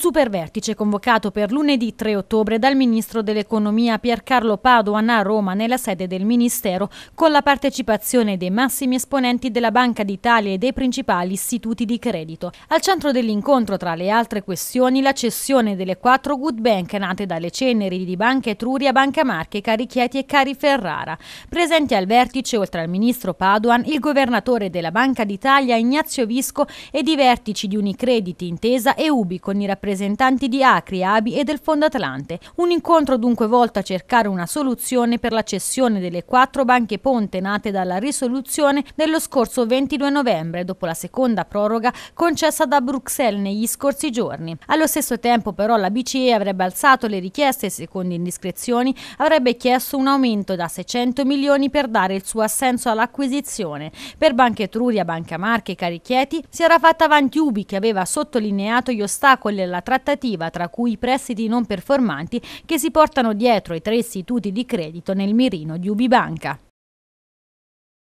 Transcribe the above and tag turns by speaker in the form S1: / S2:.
S1: supervertice convocato per lunedì 3 ottobre dal Ministro dell'Economia Piercarlo Padoan a Roma nella sede del Ministero con la partecipazione dei massimi esponenti della Banca d'Italia e dei principali istituti di credito. Al centro dell'incontro, tra le altre questioni, la cessione delle quattro good bank nate dalle ceneri di Banca Etruria, Banca Marche, Carichieti e Cari Ferrara. Presenti al vertice, oltre al Ministro Padoan, il Governatore della Banca d'Italia Ignazio Visco e i vertici di Unicrediti, Intesa e Ubi con i rappresentanti rappresentanti di Acri, Abi e del Fondo Atlante. Un incontro dunque volto a cercare una soluzione per la cessione delle quattro banche ponte nate dalla risoluzione dello scorso 22 novembre, dopo la seconda proroga concessa da Bruxelles negli scorsi giorni. Allo stesso tempo però la BCE avrebbe alzato le richieste e secondo indiscrezioni avrebbe chiesto un aumento da 600 milioni per dare il suo assenso all'acquisizione. Per Banca Etruria, Banca Marche e Carichieti si era fatta avanti Ubi che aveva sottolineato gli ostacoli alla una trattativa tra cui i prestiti non performanti che si portano dietro i tre istituti di credito nel mirino di Ubibanca.